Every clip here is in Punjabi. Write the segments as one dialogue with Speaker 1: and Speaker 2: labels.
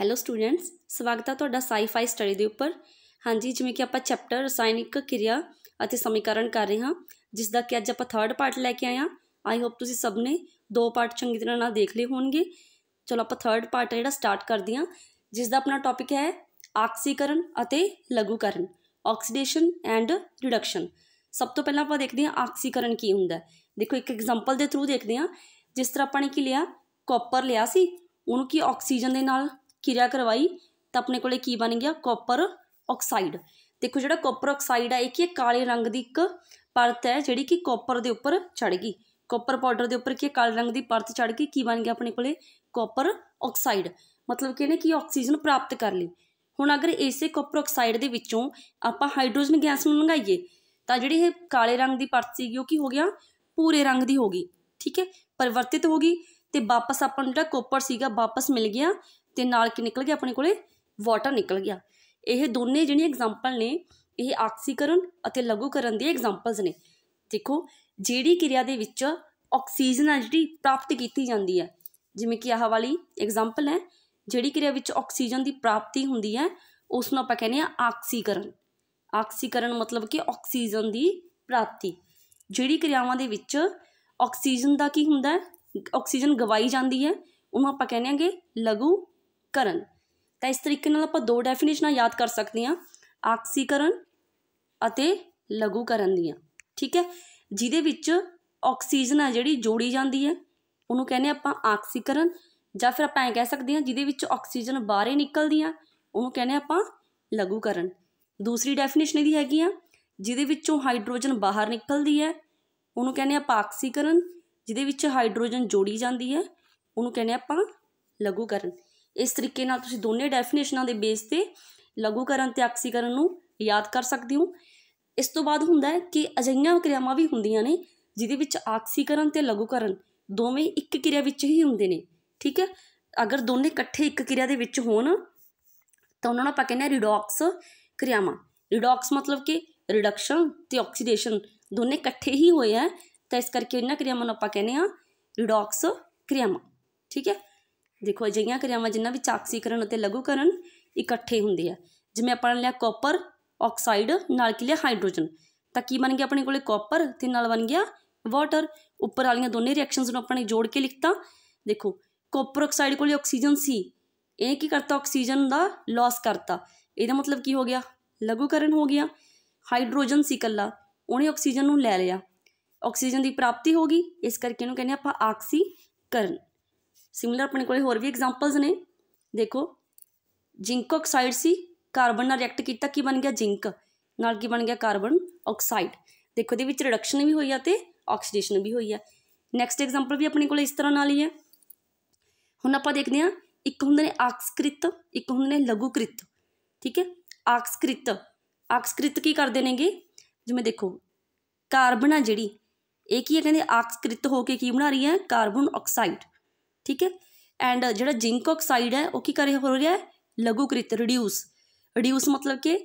Speaker 1: ਹੈਲੋ ਸਟੂਡੈਂਟਸ ਸਵਾਗਤ ਹੈ ਤੁਹਾਡਾ ਸਾਈਫਾਈ ਸਟੱਡੀ ਦੇ ਉੱਪਰ ਹਾਂਜੀ ਜਿਵੇਂ ਕਿ ਆਪਾਂ ਚੈਪਟਰ ਰਸਾਇਣਿਕ ਕਿਰਿਆ ਅਤੇ ਸਮੀਕਰਨ ਕਰ ਰਹੇ ਹਾਂ ਜਿਸ ਦਾ ਕਿ ਅੱਜ ਆਪਾਂ ਥਰਡ ਪਾਰਟ ਲੈ ਕੇ ਆਏ ਹਾਂ ਆਈ ਹੋਪ ਤੁਸੀਂ ਸਭ ਨੇ ਦੋ ਪਾਰਟ ਚੰਗੀ ਤਰ੍ਹਾਂ ਨਾਲ ਦੇਖ ਲਏ ਹੋਣਗੇ ਚਲੋ ਆਪਾਂ ਥਰਡ ਪਾਰਟ ਜਿਹੜਾ ਸਟਾਰਟ ਕਰਦੇ ਹਾਂ ਜਿਸ ਦਾ ਆਪਣਾ ਟੌਪਿਕ ਹੈ ਆਕਸੀਕਰਨ ਅਤੇ ਲਘੂਕਰਨ ਆਕਸੀਡੇਸ਼ਨ ਐਂਡ ਰਿਡਕਸ਼ਨ ਸਭ ਤੋਂ ਪਹਿਲਾਂ ਆਪਾਂ ਦੇਖਦੇ ਹਾਂ ਆਕਸੀਕਰਨ ਕੀ ਹੁੰਦਾ ਦੇਖੋ ਇੱਕ ਐਗਜ਼ਾਮਪਲ ਦੇ ਥਰੂ ਦੇਖਦੇ ਹਾਂ ਜਿਸ ਤਰ੍ਹਾਂ ਆਪਾਂ ਨੇ ਕੀ ਲਿਆ ਕਾਪਰ ਲਿਆ ਸੀ ਉਹਨੂੰ ਕੀ ਆਕਸੀਜਨ ਦੇ ਨਾਲ ਕਿਰਿਆ ਕਰਵਾਈ ਤਾਂ ਆਪਣੇ ਕੋਲੇ ਕੀ ਬਣ ਗਿਆ ਕਾਪਰ ਆਕਸਾਈਡ ਦੇਖੋ ਜਿਹੜਾ ਕਾਪਰ ਆਕਸਾਈਡ ਹੈ ਇਹ ਕੀ ਕਾਲੇ ਰੰਗ ਦੀ ਇੱਕ ਪਰਤ ਹੈ ਜਿਹੜੀ ਕਿ ਕਾਪਰ ਦੇ ਉੱਪਰ ਚੜ ਗਈ ਕਾਪਰ ਪਾਊਡਰ ਦੇ ਉੱਪਰ ਕੀ ਕਾਲੇ ਰੰਗ ਦੀ ਪਰਤ ਚੜ ਕੇ ਕੀ ਬਣ ਗਿਆ ਆਪਣੇ ਕੋਲੇ ਕਾਪਰ ਆਕਸਾਈਡ ਮਤਲਬ ਕਿ ਇਹਨੇ ਕੀ ਆਕਸੀਜਨ ਪ੍ਰਾਪਤ ਕਰ ਲਈ ਹੁਣ ਅਗਰ ਇਸੇ ਕਾਪਰ ਆਕਸਾਈਡ ਦੇ ਵਿੱਚੋਂ ਆਪਾਂ ਹਾਈਡਰੋਜਨ ਗੈਸ ਨੂੰ ਲੰਘਾਈਏ ਤਾਂ ਜਿਹੜੀ ਇਹ ਕਾਲੇ ਰੰਗ ਦੀ ਪਰਤ ਸੀਗੀ ਉਹ ਕੀ ਹੋ ਗਿਆ ਪੂਰੇ ਰੰਗ ਦੀ ਹੋ ਗਈ ਠੀਕ ਹੈ ਪਰਿਵਰਤਿਤ ਹੋ ਗਈ ਤੇ ਵਾਪਸ ਆਪਾਂ ਨੂੰ ਜਿਹੜਾ ਕਾਪਰ ਸੀਗਾ ਵਾਪਸ ਮਿਲ ਗਿਆ ਤੇ ਨਾਲ ਕੀ ਨਿਕਲ ਗਿਆ ਆਪਣੇ ਕੋਲੇ ਵਾਟਰ ਨਿਕਲ ਗਿਆ ਇਹ ਦੋਨੇ ਜਿਹੜੀਆਂ ਐਗਜ਼ਾਮਪਲ ਨੇ ਇਹ ਆਕਸੀਕਰਨ ਅਤੇ ਲਘੂਕਰਨ ਦੀਆਂ ਐਗਜ਼ਾਮਪਲਸ ਨੇ ਦੇਖੋ ਜਿਹੜੀ ਕਿਰਿਆ ਦੇ ਵਿੱਚ ਆਕਸੀਜਨ ਆ ਜਿਹੜੀ ਪ੍ਰਾਪਤ ਕੀਤੀ ਜਾਂਦੀ ਹੈ ਜਿਵੇਂ ਕਿ ਆਹ ਵਾਲੀ ਐਗਜ਼ਾਮਪਲ ਹੈ ਜਿਹੜੀ ਕਿਰਿਆ ਵਿੱਚ ਆਕਸੀਜਨ ਦੀ ਪ੍ਰਾਪਤੀ ਹੁੰਦੀ ਹੈ ਉਸ ਨੂੰ ਆਪਾਂ ਕਹਿੰਦੇ ਆ ਆਕਸੀਕਰਨ ਆਕਸੀਕਰਨ ਮਤਲਬ ਕਿ ਆਕਸੀਜਨ ਦੀ ਪ੍ਰਾਪਤੀ ਜਿਹੜੀ ਕਿਰਿਆਵਾਂ ਦੇ ਵਿੱਚ ਆਕਸੀਜਨ ਦਾ ਕੀ ਹੁੰਦਾ ਹੈ ਆਕਸੀਜਨ ਗਵਾਈ ਜਾਂਦੀ ਹੈ ਉਹਨੂੰ ਆਪਾਂ ਕਹਿੰਦੇ ਆਂਗੇ ਲਘੂ ਕਰਨ ਤਾਂ ਇਸ ਤਰੀਕੇ ਨਾਲ ਆਪਾਂ ਦੋ ਡੈਫੀਨੇਸ਼ਨਾਂ ਯਾਦ ਕਰ ਸਕਦੇ ਹਾਂ ਆਕਸੀਕਰਨ ਅਤੇ ਲਘੂਕਰਨ ਦੀਆਂ ਠੀਕ ਹੈ ਜਿਹਦੇ ਵਿੱਚ ਆਕਸੀਜਨ ਆ ਜਿਹੜੀ ਜੋੜੀ ਜਾਂਦੀ ਹੈ ਉਹਨੂੰ ਕਹਿੰਦੇ ਆਪਾਂ ਆਕਸੀਕਰਨ ਜਾਂ ਫਿਰ ਆਪਾਂ ਐਂ ਕਹਿ ਸਕਦੇ ਹਾਂ ਜਿਹਦੇ ਵਿੱਚ ਆਕਸੀਜਨ ਬਾਹਰੇ ਨਿਕਲਦੀ ਆ ਉਹਨੂੰ ਕਹਿੰਦੇ ਆਪਾਂ ਲਘੂਕਰਨ ਦੂਸਰੀ ਡੈਫੀਨੇਸ਼ਨ ਇਹਦੀ ਹੈਗੀ ਆ ਜਿਹਦੇ ਵਿੱਚੋਂ ਹਾਈਡਰੋਜਨ ਬਾਹਰ ਨਿਕਲਦੀ ਹੈ ਉਹਨੂੰ ਕਹਿੰਦੇ ਆਪਾਂ ਆਕਸੀਕਰਨ ਜਿਹਦੇ ਵਿੱਚ ਹਾਈਡਰੋਜਨ ਜੋੜੀ ਜਾਂਦੀ ਹੈ ਉਹਨੂੰ ਕਹਿੰਦੇ ਆਪਾਂ ਲਘੂਕਰਨ ਇਸ ਤਰੀਕੇ ਨਾਲ ਤੁਸੀਂ ਦੋਨੇ ਡੈਫੀਨੇਸ਼ਨਾਂ ਦੇ ਬੇਸ ਤੇ ਲਘੂਕਰਨ ਤੇ ਆਕਸੀਕਰਨ ਨੂੰ ਯਾਦ ਕਰ ਸਕਦੇ ਹੋ ਇਸ ਤੋਂ ਬਾਅਦ ਹੁੰਦਾ ਹੈ ਕਿ ਅਜਈਆਂ ਕਿਰਿਆਵਾਂ ਵੀ ਹੁੰਦੀਆਂ ਨੇ ਜਿਦੇ ਵਿੱਚ ਆਕਸੀਕਰਨ ਤੇ ਲਘੂਕਰਨ ਦੋਵੇਂ ਇੱਕ ਕਿਰਿਆ ਵਿੱਚ ਹੀ ਹੁੰਦੇ ਨੇ ਠੀਕ ਹੈ ਅਗਰ ਦੋਨੇ ਇਕੱਠੇ ਇੱਕ ਕਿਰਿਆ ਦੇ ਵਿੱਚ ਹੋਣ ਤਾਂ ਉਹਨਾਂ ਨੂੰ ਆਪਾਂ ਕਹਿੰਦੇ ਆ ਰਿਡੌਕਸ ਕਿਰਿਆਵਾਂ ਰਿਡੌਕਸ ਮਤਲਬ ਕਿ ਰਿਡਕਸ਼ਨ ਤੇ ਆਕਸੀਡੇਸ਼ਨ ਦੋਨੇ ਇਕੱਠੇ ਹੀ ਹੋਏ ਆ ਤਾਂ ਇਸ ਕਰਕੇ ਇਹਨਾਂ ਕਿਰਿਆਵਾਂ ਨੂੰ ਆਪਾਂ ਕਹਿੰਦੇ ਆ ਰਿਡੌਕਸ ਕਿਰਿਆਵਾਂ ਠੀਕ ਹੈ ਦੇਖੋ ਅਜਿਹੀਆਂ ਕਿਰਿਆਵਾਂ ਜਿਨ੍ਹਾਂ ਵਿੱਚ ਆਕਸੀਕਰਨ ਅਤੇ ਲਘੂਕਰਨ ਇਕੱਠੇ ਹੁੰਦੇ ਆ ਜਿਵੇਂ ਆਪਾਂ ਨੇ ਲਿਆ ਕਾਪਰ ਆਕਸਾਈਡ ਨਾਲ ਕਿ ਲਿਆ ਹਾਈਡਰੋਜਨ ਤਾਂ ਕੀ ਬਣ ਗਿਆ ਆਪਣੇ ਕੋਲੇ ਕਾਪਰ ਤੇ ਨਾਲ ਬਣ ਗਿਆ ਵਾਟਰ ਉੱਪਰ ਵਾਲੀਆਂ ਦੋਨੇ ਰਿਐਕਸ਼ਨਸ ਨੂੰ ਆਪਾਂ ਨੇ ਜੋੜ ਕੇ ਲਿਖਤਾ ਦੇਖੋ ਕਾਪਰ ਆਕਸਾਈਡ ਕੋਲੇ ਆਕਸੀਜਨ ਸੀ ਇਹ ਕੀ ਕਰਤਾ ਆਕਸੀਜਨ ਦਾ ਲਾਸ ਕਰਤਾ ਇਹਦਾ ਮਤਲਬ ਕੀ ਹੋ ਗਿਆ ਲਘੂਕਰਨ ਹੋ ਗਿਆ ਹਾਈਡਰੋਜਨ ਸੀ ਕੱਲਾ ਉਹਨੇ ਆਕਸੀਜਨ ਨੂੰ ਲੈ ਲਿਆ ਆਕਸੀਜਨ ਦੀ ਪ੍ਰਾਪਤੀ ਹੋ ਗਈ ਇਸ ਕਰਕੇ ਇਹਨੂੰ ਕਹਿੰਦੇ ਆਪਾਂ ਆਕਸੀਕਰਨ ਸਿਮਿਲਰ ਆਪਣੇ ਕੋਲੇ ਹੋਰ ਵੀ ਐਗਜ਼ਾਮਪਲਸ ਨੇ ਦੇਖੋ ਜ਼ਿੰਕ ਆਕਸਾਈਡ ਸੀ ਕਾਰਬਨ ਨਾਲ ਰਿਐਕਟ ਕੀਤਾ ਕੀ ਬਣ ਗਿਆ ਜ਼ਿੰਕ ਨਾਲ ਕੀ ਬਣ ਗਿਆ ਕਾਰਬਨ ਆਕਸਾਈਡ ਦੇਖੋ ਇਹਦੇ ਵਿੱਚ ਰਿਡਕਸ਼ਨ ਵੀ ਹੋਈ ਆ ਤੇ ਆਕਸੀਡੇਸ਼ਨ ਵੀ ਹੋਈ ਆ ਨੈਕਸਟ ਐਗਜ਼ਾਮਪਲ ਵੀ ਆਪਣੇ ਕੋਲੇ ਇਸ ਤਰ੍ਹਾਂ ਨਾਲ ਹੀ ਹੈ ਹੁਣ ਆਪਾਂ ਦੇਖਦੇ ਹਾਂ ਇੱਕ ਹੁੰਦੇ ਨੇ ਆਕਸਕ੍ਰਿਤ ਇੱਕ ਹੁੰਦੇ ਨੇ ਲਘੂਕ੍ਰਿਤ ਠੀਕ ਹੈ ਆਕਸਕ੍ਰਿਤ ਆਕਸਕ੍ਰਿਤ ਕੀ ਕਰਦੇ ਨੇਗੇ ਜਿਵੇਂ ਦੇਖੋ ਕਾਰਬਨ ਆ ਜਿਹੜੀ ਇਹ ਕੀ ਹੈ ਕਹਿੰਦੇ ਆਕਸਕ੍ਰਿਤ ਹੋ ਕੇ ਕੀ ਬਣਾ ਰਹੀ ਹੈ ਕਾਰਬਨ ਆਕਸਾਈਡ ਠੀਕ ਹੈ ਐਂਡ ਜਿਹੜਾ ਜ਼ਿੰਕ ਆਕਸਾਈਡ ਹੈ ਉਹ ਕੀ ਕਰੇ ਹੋ ਰਿਹਾ ਹੈ ਲਘੂਕ੍ਰਿਤ ਰਿਡਿਊਸ ਰਿਡਿਊਸ ਮਤਲਬ ਕਿ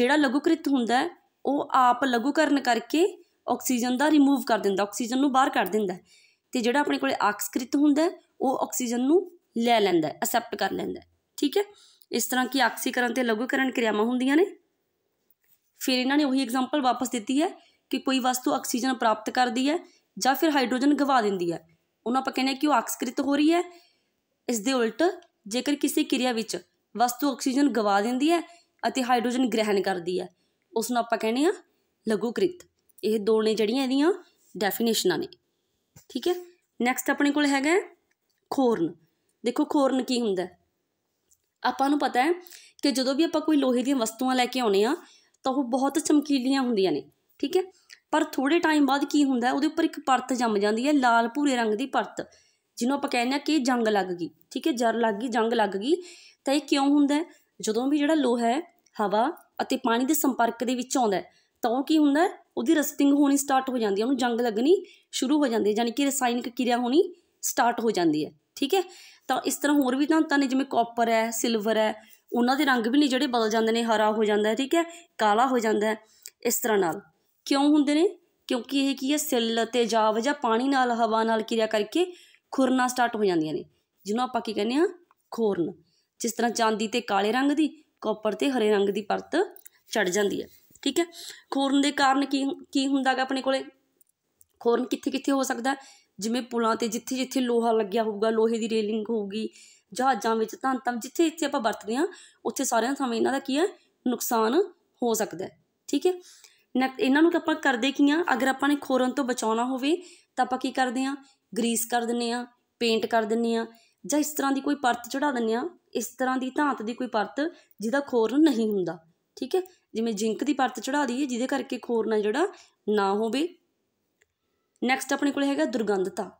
Speaker 1: ਜਿਹੜਾ ਲਘੂਕ੍ਰਿਤ ਹੁੰਦਾ ਹੈ ਉਹ ਆਪ ਲਘੂਕਰਨ ਕਰਕੇ ਆਕਸੀਜਨ ਦਾ ਰਿਮੂਵ ਕਰ ਦਿੰਦਾ ਆਕਸੀਜਨ ਨੂੰ ਬਾਹਰ ਕੱਢ ਦਿੰਦਾ ਤੇ ਜਿਹੜਾ ਆਪਣੇ ਕੋਲੇ ਆਕਸਕ੍ਰਿਤ ਹੁੰਦਾ ਉਹ ਆਕਸੀਜਨ ਨੂੰ ਲੈ ਲੈਂਦਾ ਅਸੈਪਟ ਕਰ ਲੈਂਦਾ ਠੀਕ ਹੈ ਇਸ ਤਰ੍ਹਾਂ ਕੀ ਆਕਸੀਕਰਨ ਤੇ ਲਘੂਕਰਨ ਕਿਰਿਆਵਾਂ ਹੁੰਦੀਆਂ ਨੇ ਫਿਰ ਇਹਨਾਂ ਨੇ ਉਹੀ ਐਗਜ਼ਾਮਪਲ ਵਾਪਸ ਦਿੱਤੀ ਹੈ ਕਿ ਕੋਈ ਵਸਤੂ ਆਕਸੀਜਨ ਪ੍ਰਾਪਤ ਕਰਦੀ ਹੈ ਜਾਂ ਫਿਰ ਹਾਈਡਰੋਜਨ ਗਵਾ ਦਿੰਦੀ ਹੈ ਉਹਨੂੰ ਆਪਾਂ ਕਹਿੰਦੇ ਕਿ ਉਹ ਆਕਸਕ੍ਰਿਤ ਹੋ ਰਹੀ ਹੈ ਇਸ ਦੇ ਉਲਟ ਜੇਕਰ ਕਿਸੇ ਕਿਰਿਆ ਵਿੱਚ ਵਸਤੂ ਆਕਸੀਜਨ ਗਵਾ ਦਿੰਦੀ ਹੈ ਅਤੇ ਹਾਈਡਰੋਜਨ ਗ੍ਰਹਿਣ ਕਰਦੀ ਹੈ ਉਸ ਨੂੰ ਆਪਾਂ ਕਹਿੰਦੇ ਆ ਲਘੂਕ੍ਰਿਤ ਇਹ ਦੋ ਨੇ ਜਿਹੜੀਆਂ ਇਹਦੀਆਂ ਡੈਫੀਨੇਸ਼ਨਾਂ ਨੇ ਠੀਕ ਹੈ ਨੈਕਸਟ ਆਪਣੇ ਕੋਲ ਹੈਗਾ ਖੋਰਨ ਦੇਖੋ ਖੋਰਨ ਕੀ ਹੁੰਦਾ ਆਪਾਂ ਨੂੰ ਪਤਾ ਹੈ ਕਿ ਜਦੋਂ ਵੀ ਆਪਾਂ ਕੋਈ ਲੋਹੇ ਦੀਆਂ ਵਸਤੂਆਂ ਲੈ ਕੇ ਆਉਨੇ ਆ ਤਾਂ ਉਹ ਬਹੁਤ ਚਮਕੀਲੀਆਂ ਹੁੰਦੀਆਂ ਨੇ ਠੀਕ ਹੈ ਪਰ ਥੋੜੇ ਟਾਈਮ ਬਾਅਦ ਕੀ ਹੁੰਦਾ ਉਹਦੇ ਉੱਪਰ ਇੱਕ ਪਰਤ ਜੰਮ ਜਾਂਦੀ ਹੈ ਲਾਲ ਭੂਰੇ ਰੰਗ ਦੀ ਪਰਤ ਜਿਹਨੂੰ ਆਪਾਂ ਕਹਿੰਦੇ ਆ ਕਿ ਜੰਗ ਲੱਗ ਗਈ ਠੀਕ ਹੈ ਜਰ ਲੱਗ ਗਈ ਜੰਗ ਲੱਗ ਗਈ ਤਾਂ ਇਹ ਕਿਉਂ ਹੁੰਦਾ ਜਦੋਂ ਵੀ ਜਿਹੜਾ ਲੋਹਾ ਹੈ ਹਵਾ ਅਤੇ ਪਾਣੀ ਦੇ ਸੰਪਰਕ ਦੇ ਵਿੱਚ ਆਉਂਦਾ ਤਾਂ ਉਹ ਕੀ ਹੁੰਦਾ ਉਹਦੀ ਰਸਟਿੰਗ ਹੋਣੀ ਸਟਾਰਟ ਹੋ ਜਾਂਦੀ ਹੈ ਉਹਨੂੰ ਜੰਗ ਲੱਗਣੀ ਸ਼ੁਰੂ ਹੋ ਜਾਂਦੀ ਹੈ ਯਾਨੀ ਕਿ ਰਸਾਇਣਿਕ ਕਿਰਿਆ ਹੋਣੀ ਸਟਾਰਟ ਹੋ ਜਾਂਦੀ ਹੈ ਠੀਕ ਹੈ ਤਾਂ ਇਸ ਤਰ੍ਹਾਂ ਹੋਰ ਵੀ ਧਾਤਾਂ ਨੇ ਜਿਵੇਂ ਕਾਪਰ ਹੈ ਸਿਲਵਰ ਹੈ ਉਹਨਾਂ ਦੇ ਰੰਗ ਵੀ ਨਹੀਂ ਜਿਹੜੇ ਬਦਲ ਜਾਂਦੇ ਨੇ ਹਰਾ ਹੋ ਜਾਂਦਾ ਠੀਕ ਹੈ ਕਾਲਾ ਹੋ ਜਾਂਦਾ ਇਸ ਤਰ੍ਹਾਂ ਨਾਲ ਕਿਉਂ ਹੁੰਦੇ ਨੇ ਕਿਉਂਕਿ ਇਹ ਕੀ ਹੈ ਸੈੱਲ ਤੇ ਜਾਵ ਜਾਂ ਪਾਣੀ ਨਾਲ ਹਵਾ ਨਾਲ ਕਿਰਿਆ ਕਰਕੇ ਖੁਰਨਾ ਸਟਾਰਟ ਹੋ ਜਾਂਦੀਆਂ ਨੇ ਜਿਹਨੂੰ ਆਪਾਂ ਕੀ ਕਹਿੰਦੇ ਆ ਖੋਰਨ ਜਿਸ ਤਰ੍ਹਾਂ ਚਾਂਦੀ ਤੇ ਕਾਲੇ ਰੰਗ ਦੀ ਕਾਪਰ ਤੇ ਹਰੇ ਰੰਗ ਦੀ ਪਰਤ ਚੜ ਜਾਂਦੀ ਹੈ ਠੀਕ ਹੈ ਖੋਰਨ ਦੇ ਕਾਰਨ ਕੀ ਕੀ ਹੁੰਦਾਗਾ ਆਪਣੇ ਕੋਲੇ ਖੋਰਨ ਕਿੱਥੇ ਕਿੱਥੇ ਹੋ ਸਕਦਾ ਜਿਵੇਂ ਪੁਲਾਂ ਤੇ ਜਿੱਥੇ ਜਿੱਥੇ ਲੋਹਾ ਲੱਗਿਆ ਹੋਊਗਾ ਲੋਹੇ ਦੀ ਰੇਲਿੰਗ ਹੋਊਗੀ ਜਹਾਜ਼ਾਂ ਵਿੱਚ ਤਾਂ ਤਾਂ ਜਿੱਥੇ ਇੱਥੇ ਆਪਾਂ ਵਰਤਦੇ ਆ ਉੱਥੇ ਸਾਰਿਆਂ ਸਮੇਂ ਇਹਨਾਂ ਦਾ ਕੀ ਹੈ ਨੁਕਸਾਨ ਹੋ ਸਕਦਾ ਠੀਕ ਹੈ ਇਹਨਾਂ ਨੂੰ ਆਪਾਂ ਕਰਦੇ ਕੀ ਆ ਅਗਰ ਆਪਾਂ ਨੇ ਖੋਰਨ ਤੋਂ ਬਚਾਉਣਾ ਹੋਵੇ ਤਾਂ ਆਪਾਂ ਕੀ ਕਰਦੇ ਆ ਗਰੀਸ ਕਰ ਦਿੰਨੇ ਆ ਪੇਂਟ ਕਰ ਦਿੰਨੇ ਆ ਜਾਂ ਇਸ ਤਰ੍ਹਾਂ ਦੀ ਕੋਈ ਪਰਤ ਚੜਾ ਦਿੰਨੇ ਆ ਇਸ ਤਰ੍ਹਾਂ ਦੀ ਧਾਤ ਦੀ ਕੋਈ ਪਰਤ ਜਿਹਦਾ ਖੋਰਨ ਨਹੀਂ ਹੁੰਦਾ ਠੀਕ ਹੈ ਜਿਵੇਂ ਜ਼ਿੰਕ ਦੀ ਪਰਤ ਚੜਾ ਦਈਏ ਜਿਹਦੇ ਕਰਕੇ ਖੋਰਨਾ ਜਿਹੜਾ ਨਾ ਹੋਵੇ ਨੈਕਸਟ ਆਪਣੇ ਕੋਲ ਹੈਗਾ ਦੁਰਗੰਧਤਾ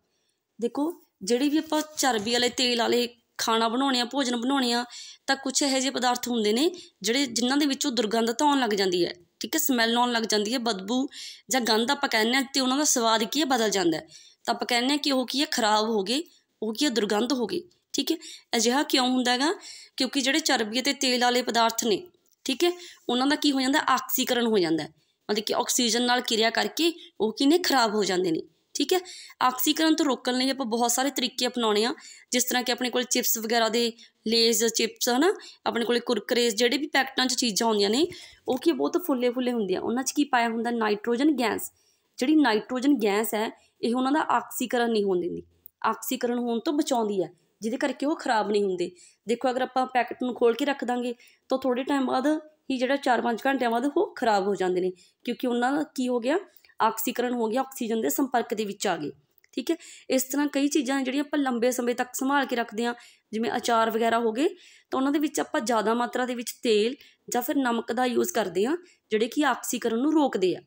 Speaker 1: ਦੇਖੋ ਜਿਹੜੀ ਵੀ ਆਪਾਂ ਚਰਬੀ ਵਾਲੇ ਤੇਲ ਵਾਲੇ ਖਾਣਾ ਬਣਾਉਣੇ ਆ ਭੋਜਨ ਬਣਾਉਣੇ ਆ ਤਾਂ ਕੁਝ ਇਹੋ ਜਿਹੇ ਪਦਾਰਥ ਹੁੰਦੇ ਨੇ ਜਿਹੜੇ ਜਿਨ੍ਹਾਂ ਦੇ ਵਿੱਚੋਂ ਦੁਰਗੰਧਤਾ ਆਉਣ ਲੱਗ ਜਾਂਦੀ ਹੈ ਠੀਕ ਹੈ ਸਮੈਲ ਆਉਣ ਲੱਗ ਜਾਂਦੀ ਹੈ ਬਦਬੂ ਜਾਂ ਗੰਧ ਆਪਾਂ ਕਹਿੰਦੇ ਆ ਤੇ ਉਹਨਾਂ ਦਾ ਸਵਾਦ ਕੀ ਹੈ ਬਦਲ ਜਾਂਦਾ ਤਾਂ ਆਪਾਂ ਕਹਿੰਦੇ ਆ ਕਿ ਉਹ ਕੀ ਹੈ ਖਰਾਬ ਹੋ ਗਏ ਉਹ ਕੀ ਹੈ ਦੁਰਗੰਧ ਹੋ ਗਈ ਠੀਕ ਹੈ ਅਜਿਹਾ ਕਿਉਂ ਹੁੰਦਾ ਹੈਗਾ ਕਿਉਂਕਿ ਜਿਹੜੇ ਚਰਬੀ ਅਤੇ ਤੇਲ ਵਾਲੇ ਪਦਾਰਥ ਨੇ ਠੀਕ ਹੈ ਉਹਨਾਂ ਦਾ ਕੀ ਹੋ ਜਾਂਦਾ ਆਕਸੀਕਰਨ ਹੋ ਜਾਂਦਾ ਮਤਲਬ ਕਿ ਆਕਸੀਜਨ ਨਾਲ ਕਿਰਿਆ ਕਰਕੇ ਉਹ ਕਿਨੇ ਖਰਾਬ ਹੋ ਜਾਂਦੇ ਨੇ ਠੀਕ ਹੈ ਆਕਸੀਕਰਨ ਤੋਂ ਰੋਕਣ ਲਈ ਆਪਾਂ ਬਹੁਤ ਸਾਰੇ ਤਰੀਕੇ ਅਪਣਾਉਣੇ ਆ ਜਿਸ ਤਰ੍ਹਾਂ ਕਿ ਆਪਣੇ ਕੋਲ ਚਿਪਸ ਵਗੈਰਾ ਦੇ ਲੇਜ਼ ਚਿਪਸ ਹਨਾ ਆਪਣੇ ਕੋਲੇ ਕੁਰਕਰੇਸ ਜਿਹੜੇ ਵੀ ਪੈਕਟਾਂ 'ਚ ਚੀਜ਼ਾਂ ਹੁੰਦੀਆਂ ਨੇ ਉਹ ਕੀ ਬਹੁਤ ਫੁੱਲੇ ਫੁੱਲੇ ਹੁੰਦੀਆਂ ਉਹਨਾਂ 'ਚ ਕੀ ਪਾਇਆ ਹੁੰਦਾ ਨਾਈਟ੍ਰੋਜਨ ਗੈਸ ਜਿਹੜੀ ਨਾਈਟ੍ਰੋਜਨ ਗੈਸ ਹੈ ਇਹ ਉਹਨਾਂ ਦਾ ਆਕਸੀਕਰਨ ਨਹੀਂ ਹੋਣ ਦਿੰਦੀ ਆਕਸੀਕਰਨ ਹੋਣ ਤੋਂ ਬਚਾਉਂਦੀ ਹੈ ਜਿਹਦੇ ਕਰਕੇ ਉਹ ਖਰਾਬ ਨਹੀਂ ਹੁੰਦੇ ਦੇਖੋ ਅਗਰ ਆਪਾਂ ਪੈਕਟ ਨੂੰ ਖੋਲ ਕੇ ਰੱਖ ਦਾਂਗੇ ਤਾਂ ਥੋੜੇ ਟਾਈਮ ਬਾਅਦ ਹੀ ਜਿਹੜਾ 4-5 ਘੰਟਿਆਂ ਬਾਅਦ ਉਹ ਖਰਾਬ ਹੋ ਜਾਂਦੇ ਨੇ ਕਿਉਂਕਿ ਉਹਨਾਂ ਦਾ ਕੀ ਹੋ ਗਿਆ ਆਕਸੀਕਰਨ ਹੋ ਗਿਆ ਆਕਸੀਜਨ ਦੇ ਸੰਪਰਕ ਦੇ ਵਿੱਚ ਆ ਗਏ ਠੀਕ ਹੈ ਇਸ ਤਰ੍ਹਾਂ ਕਈ ਚੀਜ਼ਾਂ ਜਿਹੜੀਆਂ ਆਪਾਂ ਲੰਬੇ ਸਮੇਂ ਤੱਕ ਸੰਭਾਲ ਕੇ ਰੱਖਦੇ ਆਂ ਜਿਵੇਂ ਅਚਾਰ ਵਗੈਰਾ ਹੋ ਗਏ ਤਾਂ ਉਹਨਾਂ ਦੇ ਵਿੱਚ ਆਪਾਂ ਜ਼ਿਆਦਾ ਮਾਤਰਾ ਦੇ ਵਿੱਚ ਤੇਲ ਜਾਂ ਫਿਰ ਨਮਕ ਦਾ ਯੂਜ਼ ਕਰਦੇ ਆਂ ਜਿਹੜੇ ਕਿ ਆਕਸੀਕਰਨ ਨੂੰ ਰੋਕਦੇ ਆ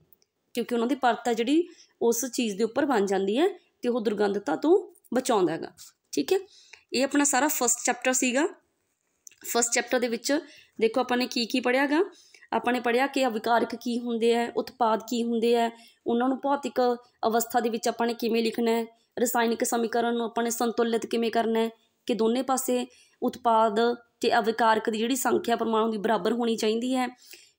Speaker 1: ਕਿਉਂਕਿ ਉਹਨਾਂ ਦੀ ਪਰਤ ਆ ਜਿਹੜੀ ਉਸ ਚੀਜ਼ ਦੇ ਉੱਪਰ ਬਣ ਜਾਂਦੀ ਹੈ ਤੇ ਉਹ ਦੁਰਗੰਧਤਾ ਤੋਂ ਬਚਾਉਂਦਾ ਹੈਗਾ ਠੀਕ ਹੈ ਇਹ ਆਪਣਾ ਸਾਰਾ ਫਸਟ ਚੈਪਟਰ ਸੀਗਾ ਫਸਟ ਚੈਪਟਰ ਦੇ ਵਿੱਚ ਦੇਖੋ ਆਪਾਂ ਨੇ ਕੀ ਕੀ ਪੜਿਆਗਾ ਆਪਾਂ ਨੇ ਪੜਿਆ ਕਿ ਅਵਿਕਾਰਕ ਕੀ ਹੁੰਦੇ ਆ ਉਤਪਾਦ ਕੀ ਹੁੰਦੇ ਆ ਉਹਨਾਂ ਨੂੰ ਭੌਤਿਕ ਅਵਸਥਾ ਦੇ ਵਿੱਚ ਆਪਾਂ ਨੇ ਕਿਵੇਂ ਲਿਖਣਾ ਹੈ ਰਸਾਇਣਿਕ ਸਮੀਕਰਨ ਨੂੰ ਆਪਾਂ ਨੇ ਸੰਤੁਲਿਤ ਕਿਵੇਂ ਕਰਨਾ ਹੈ ਕਿ ਦੋਨੇ ਪਾਸੇ ਉਤਪਾਦ ਤੇ ਅਵਿਕਾਰਕ ਦੀ ਜਿਹੜੀ ਸੰਖਿਆ ਪਰਮਾਣੂ ਦੀ ਬਰਾਬਰ ਹੋਣੀ ਚਾਹੀਦੀ ਹੈ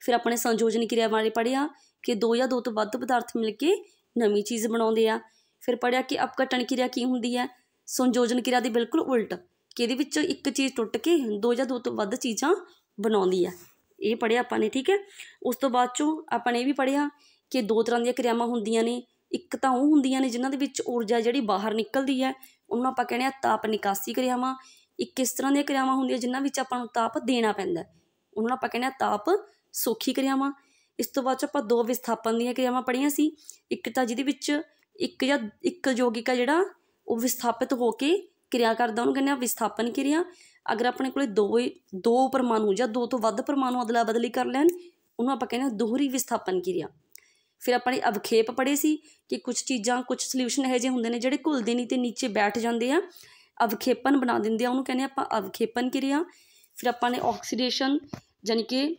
Speaker 1: ਫਿਰ ਆਪਣੇ ਸੰਯੋਜਨ ਕਿਰਿਆ ਬਾਰੇ ਪੜਿਆ ਕਿ ਦੋ ਜਾਂ ਦੋ ਤੋਂ ਵੱਧ ਪਦਾਰਥ ਮਿਲ ਕੇ ਨਵੀਂ ਚੀਜ਼ ਬਣਾਉਂਦੇ ਆ ਫਿਰ ਪੜਿਆ ਕਿ ਅਪਕਟਣ ਕਿਰਿਆ ਕੀ ਹੁੰਦੀ ਹੈ ਸੰਯੋਜਨ ਕਿਰਿਆ ਦੇ ਬਿਲਕੁਲ ਉਲਟ ਕਿ ਇਹਦੇ ਵਿੱਚ ਇੱਕ ਚੀਜ਼ ਟੁੱਟ ਕੇ ਦੋ ਜਾਂ ਦੋ ਤੋਂ ਵੱਧ ਚੀਜ਼ਾਂ ਬਣਾਉਂਦੀ ਆ ਇਹ ਪੜਿਆ ਆਪਾਂ ਨੇ ਠੀਕ ਹੈ ਉਸ ਤੋਂ ਬਾਅਦ ਚੋਂ ਆਪਾਂ ਨੇ ਇਹ ਵੀ ਪੜਿਆ ਕਿ ਦੋ ਤਰ੍ਹਾਂ ਦੀਆਂ ਕਿਰਿਆਵਾਂ ਹੁੰਦੀਆਂ ਨੇ ਇੱਕ ਤਾਂ ਉਹ ਹੁੰਦੀਆਂ ਨੇ ਜਿਨ੍ਹਾਂ ਦੇ ਵਿੱਚ ਊਰਜਾ ਜਿਹੜੀ ਬਾਹਰ ਨਿਕਲਦੀ ਹੈ ਉਹਨਾਂ ਆਪਾਂ ਕਹਿੰਦੇ ਆ ਤਾਪ ਨਿਕਾਸੀ ਕਿਰਿਆਵਾਂ ਇੱਕ ਇਸ ਤਰ੍ਹਾਂ ਦੀਆਂ ਕਿਰਿਆਵਾਂ ਹੁੰਦੀਆਂ ਜਿਨ੍ਹਾਂ ਵਿੱਚ ਆਪਾਂ ਨੂੰ ਤਾਪ ਦੇਣਾ ਪੈਂਦਾ ਉਹਨਾਂ ਆਪਾਂ ਕਹਿੰਦੇ ਆ ਤਾਪ ਸੋਖੀ ਕਿਰਿਆਵਾਂ ਇਸ ਤੋਂ ਬਾਅਦ ਆਪਾਂ ਦੋ ਵਿਸਥਾਪਨ ਦੀਆਂ ਕਿਰਿਆਵਾਂ ਪੜੀਆਂ ਸੀ ਇੱਕ ਤਾਂ ਜਿਹਦੇ ਵਿੱਚ ਇੱਕ ਜਾਂ ਇੱਕ ਯੋਗਿਕਾ ਜਿਹੜਾ ਉਹ ਵਿਸਥਾਪਿਤ ਹੋ ਕੇ ਕਿਰਿਆ ਕਰਦਾ ਉਹਨੂੰ ਕਹਿੰਦੇ ਆ ਵਿਸਥਾਪਨ ਕਿਰਿਆ ਅਗਰ ਆਪਣੇ ਕੋਲੇ ਦੋ ਦੋ ਪਰਮਾਣੂ ਜਾਂ ਦੋ ਤੋਂ ਵੱਧ ਪਰਮਾਣੂ ਅਦਲਾ ਬਦਲੀ ਕਰ ਲੈਣ ਉਹਨੂੰ ਆਪਾਂ ਕਹਿੰਦੇ ਹਾਂ ਦੋਹਰੀ ਵਿਸਥਾਪਨ ਕਿਰਿਆ ਫਿਰ ਆਪਾਂ ਨੇ ਅਵਖੇਪ ਪੜੇ ਸੀ ਕਿ ਕੁਝ ਚੀਜ਼ਾਂ ਕੁਝ ਸੋਲੂਸ਼ਨ ਇਹੋ ਜਿਹੇ ਹੁੰਦੇ ਨੇ ਜਿਹੜੇ ਘੁਲਦੇ ਨਹੀਂ ਤੇ ਨੀਚੇ ਬੈਠ ਜਾਂਦੇ ਆ ਅਵਖੇਪਨ ਬਣਾ ਦਿੰਦੇ ਆ ਉਹਨੂੰ ਕਹਿੰਦੇ ਆਪਾਂ ਅਵਖੇਪਨ ਕਿਰਿਆ ਫਿਰ ਆਪਾਂ ਨੇ ਆਕਸੀਡੇਸ਼ਨ ਜਾਨੀ ਕਿ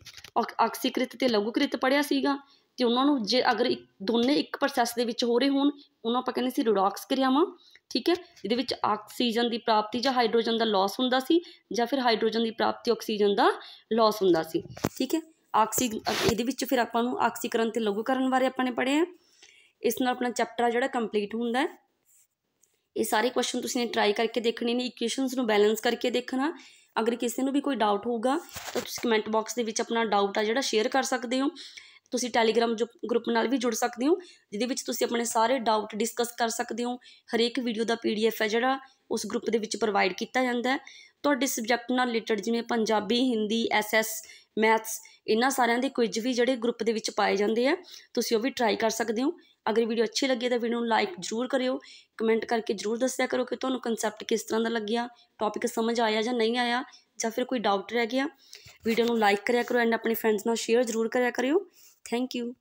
Speaker 1: ਆਕਸੀਕ੍ਰਿਤ ਤੇ ਲਘੂਕ੍ਰਿਤ ਪੜਿਆ ਸੀਗਾ ਤੇ ਉਹਨਾਂ ਨੂੰ ਜੇ ਅਗਰ ਦੋਨੇ ਇੱਕ ਪ੍ਰੋਸੈਸ ਦੇ ਵਿੱਚ ਹੋ ਰਹੇ ਹੋਣ ਉਹਨਾਂ ਆਪਾਂ ਕਹਿੰਦੇ ਸੀ ਰਿਡੌਕਸ ਕਿਰਿਆਵਾਂ ਠੀਕ ਹੈ ਇਹਦੇ ਵਿੱਚ ਆਕਸੀਜਨ ਦੀ ਪ੍ਰਾਪਤੀ ਜਾਂ ਹਾਈਡਰੋਜਨ ਦਾ ਲਾਸ ਹੁੰਦਾ ਸੀ ਜਾਂ ਫਿਰ ਹਾਈਡਰੋਜਨ ਦੀ ਪ੍ਰਾਪਤੀ ਆਕਸੀਜਨ ਦਾ ਲਾਸ ਹੁੰਦਾ ਸੀ ਠੀਕ ਹੈ ਆਕਸੀ ਇਹਦੇ ਵਿੱਚ ਫਿਰ ਆਪਾਂ ਨੂੰ ਆਕਸੀਕਰਨ ਤੇ ਲਘੂਕਰਨ ਬਾਰੇ ਆਪਾਂ ਨੇ ਪੜ੍ਹਿਆ ਇਸ ਨਾਲ ਆਪਣਾ ਚੈਪਟਰ ਜਿਹੜਾ ਕੰਪਲੀਟ ਹੁੰਦਾ ਹੈ ਇਹ ਸਾਰੇ ਕੁਐਸਚਨ ਤੁਸੀਂ ਨੇ ਟਰਾਈ ਕਰਕੇ ਦੇਖਣੇ ਨੇ ਇਕੁਏਸ਼ਨਸ ਨੂੰ ਬੈਲੈਂਸ ਕਰਕੇ ਦੇਖਣਾ ਅਗਰ ਕਿਸੇ ਨੂੰ ਵੀ ਕੋਈ ਡਾਊਟ ਹੋਊਗਾ ਤਾਂ ਤੁਸੀਂ ਕਮੈਂਟ ਬਾਕਸ ਦੇ ਵਿੱਚ ਆਪਣਾ ਡਾਊਟ ਆ ਜਿਹੜਾ ਸ਼ੇਅਰ ਕਰ ਸਕਦੇ ਹੋ ਤੁਸੀਂ ਟੈਲੀਗ੍ਰਾਮ ਗਰੁੱਪ ਨਾਲ ਵੀ ਜੁੜ ਸਕਦੇ ਹੋ ਜਿਹਦੇ ਵਿੱਚ ਤੁਸੀਂ ਆਪਣੇ ਸਾਰੇ ਡਾਊਟ ਡਿਸਕਸ ਕਰ ਸਕਦੇ ਹੋ ਹਰੇਕ ਵੀਡੀਓ ਦਾ ਪੀਡੀਐਫ ਹੈ ਜਿਹੜਾ ਉਸ ਗਰੁੱਪ ਦੇ ਵਿੱਚ ਪ੍ਰੋਵਾਈਡ ਕੀਤਾ ਜਾਂਦਾ ਹੈ ਤੁਹਾਡੇ ਸਬਜੈਕਟ ਨਾਲ ਰਿਲੇਟਡ ਜਿਵੇਂ ਪੰਜਾਬੀ ਹਿੰਦੀ ਐਸਐਸ ਮੈਥਸ ਇਹਨਾਂ ਸਾਰਿਆਂ ਦੇ ਕੁਇਜ਼ ਵੀ ਜਿਹੜੇ ਗਰੁੱਪ ਦੇ ਵਿੱਚ ਪਾਏ ਜਾਂਦੇ ਆ ਤੁਸੀਂ ਉਹ ਵੀ ਟਰਾਈ ਕਰ ਸਕਦੇ ਹੋ ਅਗਰ ਵੀਡੀਓ ਅੱਛੀ ਲੱਗੀ ਤਾਂ ਵੀਡੀਓ ਨੂੰ ਲਾਈਕ ਜ਼ਰੂਰ ਕਰਿਓ ਕਮੈਂਟ ਕਰਕੇ ਜ਼ਰੂਰ ਦੱਸਿਆ ਕਰੋ ਕਿ ਤੁਹਾਨੂੰ ਕਨਸੈਪਟ ਕਿਸ ਤਰ੍ਹਾਂ ਦਾ ਲੱਗਿਆ ਟੌਪਿਕ ਸਮਝ ਆਇਆ ਜਾਂ ਨਹੀਂ ਆਇਆ ਜਾਂ ਫਿਰ ਕੋਈ ਡਾਊਟ ਰਹਿ ਗਿਆ ਵੀਡੀਓ ਨੂੰ ਲਾਈਕ ਕਰਿਆ ਕਰੋ ਐਂਡ ਆਪਣੇ ਫਰੈਂਡਸ ਨਾਲ ਸ਼ੇਅਰ ਜ਼ਰੂਰ ਕਰਿਆ ਕਰਿਓ Thank you.